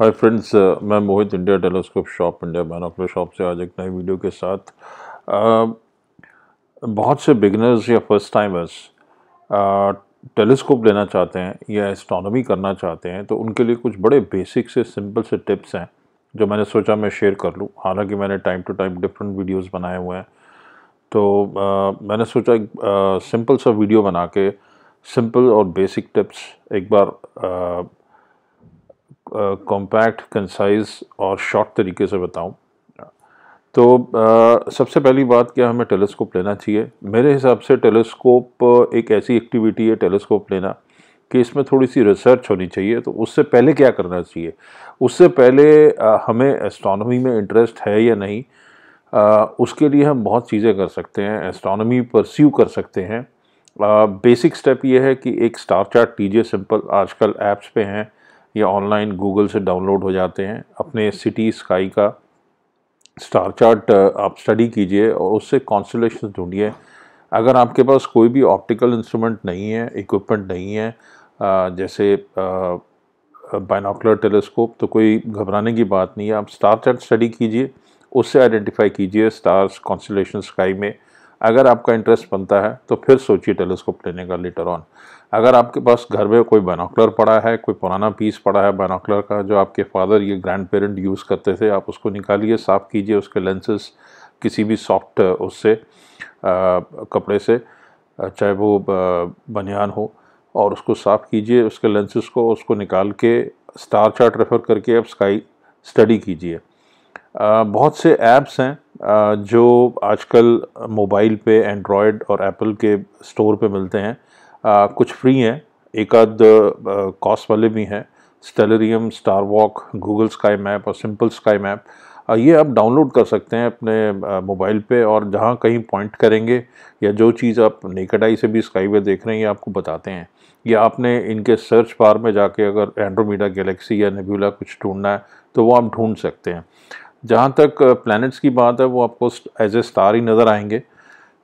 हाय friends uh, मैं Mohit India telescope shop India binocular shop से आज एक नए वीडियो के साथ आ, uh, बहुत से बिगनर्स या फर्स्ट टाइमर्स टेलीस्कोप लेना चाहते हैं या एस्ट्रोनॉमी करना चाहते हैं तो उनके लिए कुछ बड़े बेसिक से सिंपल से टिप्स हैं जो मैंने सोचा मैं शेयर कर लूँ हालांकि मैंने time to time different videos बनाए हुए हैं तो आ, uh, मैंने सोचा एक सिंपल सा वीडियो बना के सिंपल और बेसिक टिप्स एक बार आ, कॉम्पैक्ट कंसाइज और शॉर्ट तरीके से बताऊं तो आ, सबसे पहली बात क्या हमें टेलीस्कोप लेना चाहिए मेरे हिसाब से टेलीस्कोप एक ऐसी एक्टिविटी है टेलीस्कोप लेना कि इसमें थोड़ी सी रिसर्च होनी चाहिए तो उससे पहले क्या करना चाहिए उससे पहले आ, हमें एस्ट्रोनॉमी में इंटरेस्ट है या नहीं आ, उसके लिए हम बहुत चीज़ें कर सकते हैं एस्ट्रोनॉमी परस्यू कर सकते हैं बेसिक स्टेप ये है कि एक स्टार चार्ट लीजिए सिंपल आजकल ऐप्स पे हैं ये ऑनलाइन गूगल से डाउनलोड हो जाते हैं अपने सिटी स्काई का स्टार चार्ट आप स्टडी कीजिए और उससे कॉन्सुलेशन ढूंढिए अगर आपके पास कोई भी ऑप्टिकल इंस्ट्रूमेंट नहीं है इक्विपमेंट नहीं है जैसे बाइनोकुलर टेलीस्कोप तो कोई घबराने की बात नहीं है आप स्टार चार्ट स्टडी कीजिए उससे आइडेंटिफाई कीजिए स्टार्स कॉन्सुलेशन स्काई में अगर आपका इंटरेस्ट बनता है तो फिर सोचिए टेलीस्कोप लेने का लेटर ऑन अगर आपके पास घर में कोई बैनोकुलर पड़ा है कोई पुराना पीस पड़ा है बैनोकुलर का जो आपके फादर ये ग्रैंड पेरेंट यूज़ करते थे आप उसको निकालिए साफ़ कीजिए उसके लेंसेज किसी भी सॉफ्ट उससे आ, कपड़े से चाहे वो बनियान हो और उसको साफ़ कीजिए उसके लेंसेज को उसको निकाल के स्टार चार्ट रेफ़र करके आप स्काई स्टडी कीजिए बहुत से ऐप्स हैं जो आजकल मोबाइल पे एंड्रॉयड और एप्पल के स्टोर पे मिलते हैं आ, कुछ फ्री हैं एक आध कॉस्ट वाले भी हैं Stellarium Star Walk Google Sky Map और सिंपल स्काई मैप ये आप डाउनलोड कर सकते हैं अपने मोबाइल पे और जहाँ कहीं पॉइंट करेंगे या जो चीज़ आप नेकडाई से भी स्काई वे देख रहे हैं ये आपको बताते हैं या आपने इनके सर्च बार में जाके अगर एंड्रोमीडा गैलेक्सी या नेबुला कुछ ढूंढना है तो वो आप ढूंढ सकते हैं जहाँ तक प्लैनेट्स की बात है वो आपको एज ए स्टार ही नज़र आएंगे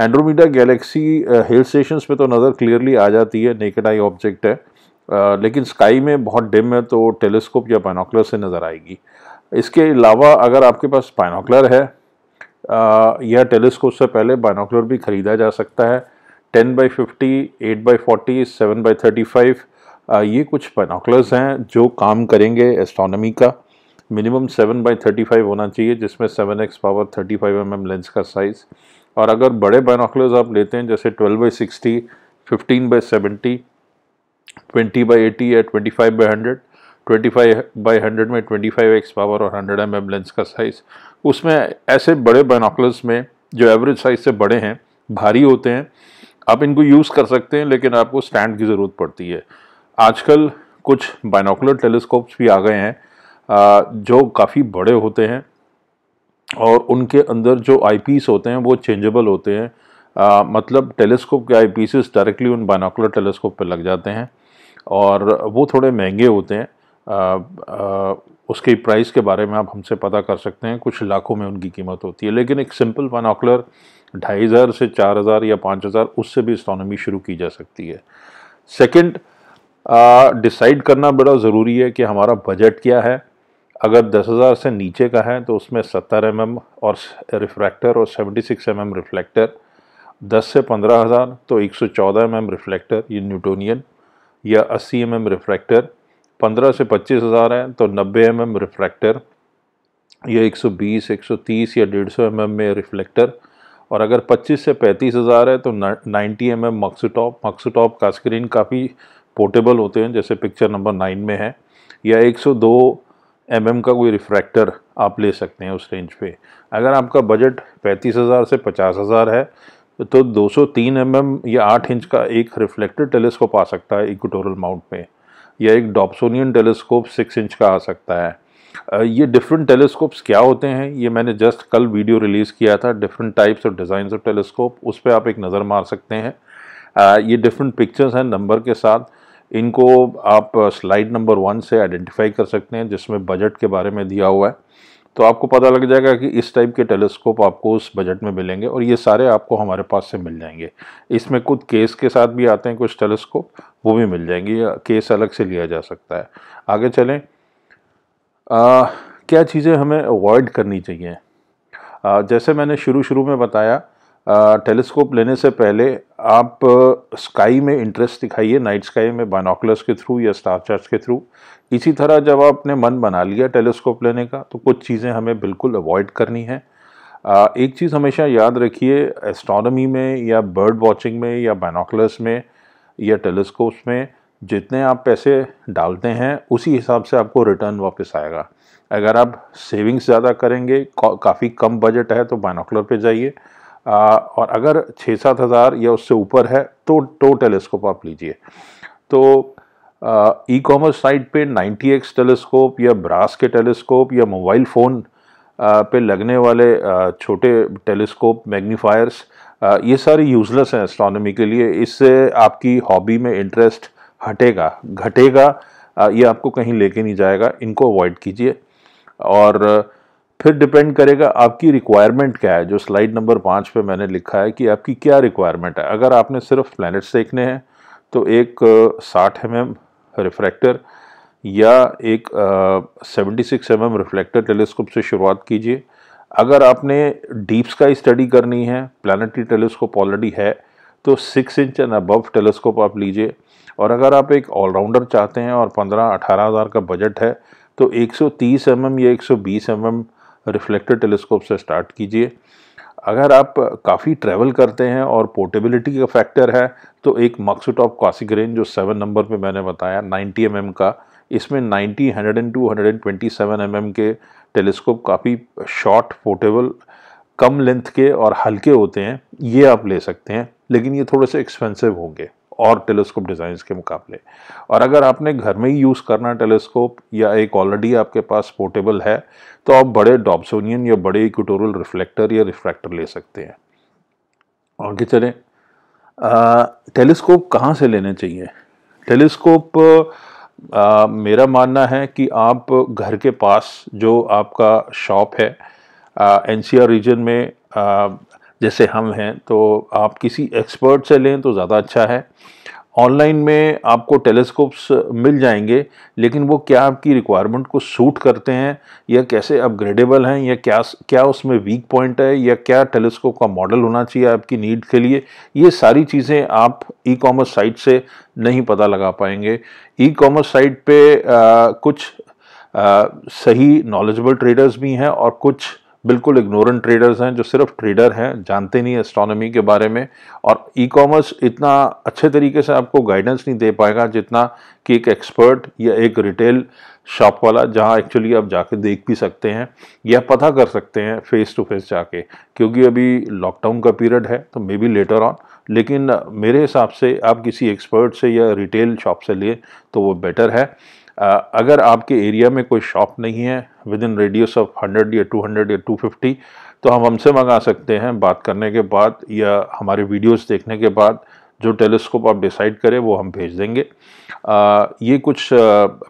एंड्रोमीडा गैलेक्सी हिल स्टेशन पे तो नज़र क्लियरली आ जाती है नेकेड आई ऑब्जेक्ट है लेकिन स्काई में बहुत डिम है तो टेलीस्कोप या पाइनोकुलर से नज़र आएगी इसके अलावा अगर आपके पास पाइनोकुलर है या टेलीस्कोप से पहले बाइनोकुलर भी ख़रीदा जा सकता है ten by fifty eight by forty seven by thirty five ये कुछ पाइनोकुलर्स हैं जो काम करेंगे एस्ट्रोनॉमी का minimum seven by thirty five होना चाहिए जिसमें seven X power thirty five M M lens का साइज़ और अगर बड़े बाइनोकुलर्स आप लेते हैं जैसे twelve by sixty fifteen by seventy twenty by eighty या twenty five by hundred twenty five by hundred में ट्वेंटी फाइव एक्स पावर और हंड्रेड एम एम लेंस का साइज़ उसमें ऐसे बड़े बाइनोकुलर्स में जो एवरेज साइज़ से बड़े हैं भारी होते हैं आप इनको यूज़ कर सकते हैं लेकिन आपको स्टैंड की ज़रूरत पड़ती है आजकल कुछ बाइनोकुलर टेलीस्कोप्स भी आ गए हैं जो काफ़ी बड़े होते हैं और उनके अंदर जो आईपीस होते हैं वो चेंजेबल होते हैं आ, मतलब टेलीस्कोप के आई पीसेस डायरेक्टली उन बाइनोकुलर टेलीस्कोप पर लग जाते हैं और वो थोड़े महंगे होते हैं आ, आ, उसके प्राइस के बारे में आप हमसे पता कर सकते हैं कुछ लाखों में उनकी कीमत होती है लेकिन एक सिंपल बाइनोकुलर ढाई हज़ार से चार हज़ार या पाँच हज़ार उससे भी इस्ट्रॉनमी शुरू की जा सकती है सेकेंड डिसाइड करना बड़ा ज़रूरी है कि हमारा बजट क्या है अगर 10,000 से नीचे का है तो उसमें 70 एम mm और रिफ्रैक्टर और 76 एम mm रिफ्लेक्टर 10 से 15,000 तो 114 एम mm रिफ्लेक्टर ये न्यूटोनियन या 80 एम mm रिफ्रैक्टर 15 से 25,000 है तो 90 एम mm रिफ्रैक्टर या 120, 130 या 150 एम mm में रिफ्लेक्टर और अगर 25 से 35,000 है तो 90 एम एम मक्सूटॉप मक्सूटॉप का स्क्रीन काफ़ी पोर्टेबल होते हैं जैसे पिक्चर नंबर नाइन में है या 102 एम mm का कोई रिफ्रैक्टर आप ले सकते हैं उस रेंज पे अगर आपका बजट पैंतीस हज़ार से पचास हज़ार है तो 203 एम mm या 8 इंच का एक रिफ्लेक्टर टेलीस्कोप आ सकता है इक्टोरल माउंट में या एक डॉप्सोनियन टेलीस्कोप 6 इंच का आ सकता है ये डिफरेंट टेलीस्कोप्स क्या होते हैं ये मैंने जस्ट कल वीडियो रिलीज़ किया था डिफरेंट टाइप्स और डिज़ाइन ऑफ टेलीस्कोप उस पर आप एक नज़र मार सकते हैं ये डिफरेंट पिक्चर्स हैं नंबर के साथ इनको आप स्लाइड नंबर वन से आइडेंटिफाई कर सकते हैं जिसमें बजट के बारे में दिया हुआ है तो आपको पता लग जाएगा कि इस टाइप के टेलीस्कोप आपको उस बजट में मिलेंगे और ये सारे आपको हमारे पास से मिल जाएंगे इसमें कुछ केस के साथ भी आते हैं कुछ टेलीस्कोप वो भी मिल जाएंगे केस अलग से लिया जा सकता है आगे चलें आ, क्या चीज़ें हमें अवॉइड करनी चाहिए आ, जैसे मैंने शुरू शुरू में बताया टेलीस्कोप लेने से पहले आप स्काई में इंटरेस्ट दिखाइए नाइट स्काई में बानोकुलर्स के थ्रू या स्टार चार्ज के थ्रू इसी तरह जब आपने मन बना लिया टेलीस्कोप लेने का तो कुछ चीज़ें हमें बिल्कुल अवॉइड करनी है एक चीज़ हमेशा याद रखिए एस्ट्रोनॉमी में या बर्ड वॉचिंग में या बानोकुलर्स में या टेलीस्कोप्स में जितने आप पैसे डालते हैं उसी हिसाब से आपको रिटर्न वापस आएगा अगर आप सेविंग्स ज़्यादा करेंगे काफ़ी कम बजट है तो बानोकुलर पे जाइए और अगर छः सात हज़ार या उससे ऊपर है तो टो टेलीस्कोप आप लीजिए तो ई कॉमर्स साइट पे 90x टेलीस्कोप या ब्रास के टेलीस्कोप या मोबाइल फ़ोन पे लगने वाले छोटे टेलीस्कोप मैग्नीफायर्स ये सारे यूज़लेस हैं एस्ट्रोनॉमी के लिए इससे आपकी हॉबी में इंटरेस्ट हटेगा घटेगा ये आपको कहीं लेके नहीं जाएगा इनको अवॉइड कीजिए और फिर डिपेंड करेगा आपकी रिक्वायरमेंट क्या है जो स्लाइड नंबर पाँच पे मैंने लिखा है कि आपकी क्या रिक्वायरमेंट है अगर आपने सिर्फ प्लैनेट्स देखने हैं तो एक साठ एम एम रिफ्रैक्टर या एक seventy six M M reflector telescope से शुरुआत कीजिए अगर आपने डीप स्काई स्टडी करनी है प्लानटरी टेलीस्कोप ऑलरेडी है तो six inch and above telescope आप लीजिए और अगर आप एक ऑलराउंडर चाहते हैं और पंद्रह अठारह हज़ार का बजट है तो एक सौ तीस एम mm एम या एक सौ बीस M mm M reflector telescope से स्टार्ट कीजिए अगर आप काफ़ी ट्रैवल करते हैं और पोर्टेबिलिटी का फैक्टर है तो एक मक्सूटॉप क्लासिक रेंज जो सेवन नंबर पे मैंने बताया 90 एम mm का इसमें 90, ट्वेंटी सेवन एम एम के टेलीस्कोप काफ़ी शॉर्ट पोर्टेबल कम लेंथ के और हल्के होते हैं ये आप ले सकते हैं लेकिन ये थोड़े से एक्सपेंसिव होंगे और टेलीस्कोप डिज़ाइंस के मुकाबले और अगर आपने घर में ही यूज़ करना टेलीस्कोप या एक ऑलरेडी आपके पास पोर्टेबल है तो आप बड़े डॉब्सोनियन या बड़े इक्टोरियल रिफ्लेक्टर या रिफ्रैक्टर ले सकते हैं आगे चलें टेलीस्कोप कहाँ से लेने चाहिए टेलीस्कोप मेरा मानना है कि आप घर के पास जो आपका शॉप है एन रीजन में जैसे हम हैं तो आप किसी एक्सपर्ट से लें तो ज़्यादा अच्छा है ऑनलाइन में आपको टेलीस्कोप्स मिल जाएंगे लेकिन वो क्या आपकी रिक्वायरमेंट को सूट करते हैं या कैसे अपग्रेडेबल हैं या क्या क्या उसमें वीक पॉइंट है या क्या टेलीस्कोप का मॉडल होना चाहिए आपकी नीड के लिए ये सारी चीज़ें आप ई कॉमर्स साइट से नहीं पता लगा पाएंगे ई कॉमर्स साइट पे आ, कुछ आ, सही नॉलेजबल ट्रेडर्स भी हैं और कुछ बिल्कुल इग्नोरेंट ट्रेडर्स हैं जो सिर्फ ट्रेडर हैं जानते नहीं एस्ट्रोनॉमी के बारे में और ई कॉमर्स इतना अच्छे तरीके से आपको गाइडेंस नहीं दे पाएगा जितना कि एक एक्सपर्ट या एक रिटेल शॉप वाला जहां एक्चुअली आप जाके देख भी सकते हैं या पता कर सकते हैं फेस टू फेस जाके क्योंकि अभी लॉकडाउन का पीरियड है तो मे बी लेटर ऑन लेकिन मेरे हिसाब से आप किसी एक्सपर्ट से या रिटेल शॉप से लिए तो वो बेटर है अगर आपके एरिया में कोई शॉप नहीं है विद इन रेडियस ऑफ 100 या 200 या 250 तो हम हमसे मंगा सकते हैं बात करने के बाद या हमारे वीडियोस देखने के बाद जो टेलीस्कोप आप डिसाइड करें वो हम भेज देंगे आ, ये कुछ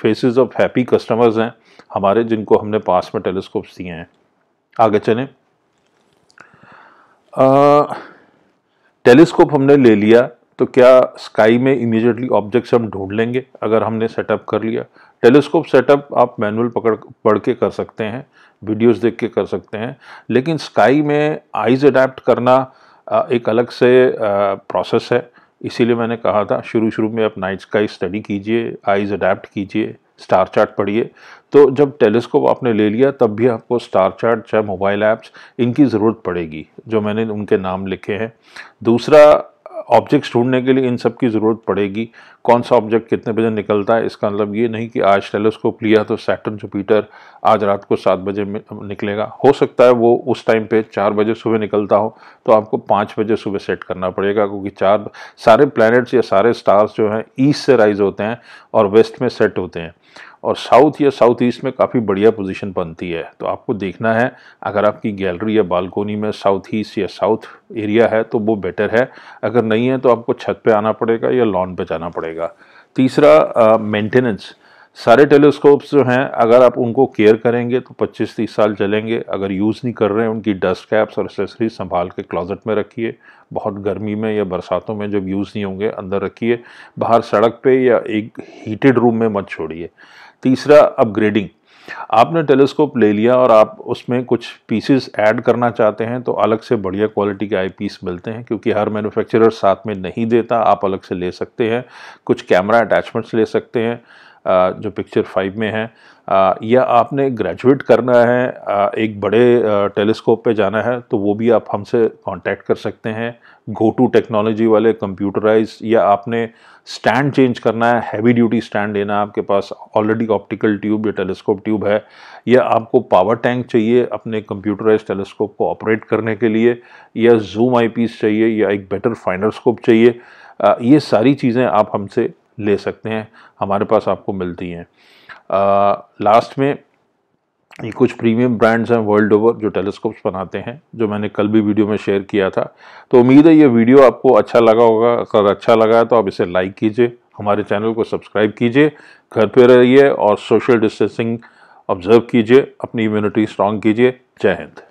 फेसेस ऑफ हैप्पी कस्टमर्स हैं हमारे जिनको हमने पास में टेलीस्कोप्स दिए हैं आगे चलें टेलीस्कोप हमने ले लिया तो क्या स्काई में इमीजिएटली ऑब्जेक्ट्स हम ढूंढ लेंगे अगर हमने सेटअप कर लिया टेलीस्कोप सेटअप आप मैनुअल पकड़ पढ़ के कर सकते हैं वीडियोस देख के कर सकते हैं लेकिन स्काई में आइज़ अडेप्ट करना एक अलग से प्रोसेस है इसीलिए मैंने कहा था शुरू शुरू में आप नाइट स्काई स्टडी कीजिए आइज़ अडेप्ट कीजिए स्टार चार्ट पढ़िए तो जब टेलीस्कोप आपने ले लिया तब भी आपको स्टार चार्ट चाहे मोबाइल ऐप्स इनकी ज़रूरत पड़ेगी जो मैंने उनके नाम लिखे हैं दूसरा ऑब्जेक्ट्स ढूंढने के लिए इन सब की ज़रूरत पड़ेगी कौन सा ऑब्जेक्ट कितने बजे निकलता है इसका मतलब ये नहीं कि आज टेलीस्कोप लिया तो सैटर्न जुपीटर आज रात को सात बजे निकलेगा हो सकता है वो उस टाइम पे चार बजे सुबह निकलता हो तो आपको पाँच बजे सुबह सेट करना पड़ेगा क्योंकि चार सारे प्लानट्स या सारे स्टार्स जो हैं ईस्ट से राइज़ होते हैं और वेस्ट में सेट होते हैं और साउथ या साउथ ईस्ट में काफ़ी बढ़िया पोजीशन बनती है तो आपको देखना है अगर आपकी गैलरी या बालकोनी में साउथ ईस्ट या साउथ एरिया है तो वो बेटर है अगर नहीं है तो आपको छत पे आना पड़ेगा या लॉन पे जाना पड़ेगा तीसरा मेंटेनेंस सारे टेलीस्कोप्स जो हैं अगर आप उनको केयर करेंगे तो 25-30 साल चलेंगे अगर यूज़ नहीं कर रहे हैं उनकी डस्ट कैप्स और एसेसरीज संभाल के क्लॉजेट में रखिए बहुत गर्मी में या बरसातों में जब यूज़ नहीं होंगे अंदर रखिए बाहर सड़क पे या एक हीटेड रूम में मत छोड़िए तीसरा अपग्रेडिंग आपने टेलीस्कोप ले लिया और आप उसमें कुछ पीसेस ऐड करना चाहते हैं तो अलग से बढ़िया क्वालिटी के आई पीस मिलते हैं क्योंकि हर मैन्युफैक्चरर साथ में नहीं देता आप अलग से ले सकते हैं कुछ कैमरा अटैचमेंट्स ले सकते हैं जो पिक्चर फाइव में है या आपने ग्रेजुएट करना है एक बड़े टेलीस्कोप पे जाना है तो वो भी आप हमसे कांटेक्ट कर सकते हैं गो टू टेक्नोलॉजी वाले कंप्यूटराइज या आपने स्टैंड चेंज करना है हैवी ड्यूटी स्टैंड लेना है आपके पास ऑलरेडी ऑप्टिकल ट्यूब या टेलीस्कोप ट्यूब है या आपको पावर टैंक चाहिए अपने कंप्यूटराइज टेलीस्कोप को ऑपरेट करने के लिए या जूम आईपीस चाहिए या एक बेटर फाइनर स्कोप चाहिए ये सारी चीज़ें आप हमसे ले सकते हैं हमारे पास आपको मिलती हैं लास्ट में ये कुछ प्रीमियम ब्रांड्स हैं वर्ल्ड ओवर जो टेलीस्कोप्स बनाते हैं जो मैंने कल भी वीडियो में शेयर किया था तो उम्मीद है ये वीडियो आपको अच्छा लगा होगा अगर अच्छा लगा है तो आप इसे लाइक कीजिए हमारे चैनल को सब्सक्राइब कीजिए घर पे रहिए और सोशल डिस्टेंसिंग ऑब्जर्व कीजिए अपनी इम्यूनिटी स्ट्रांग कीजिए जय हिंद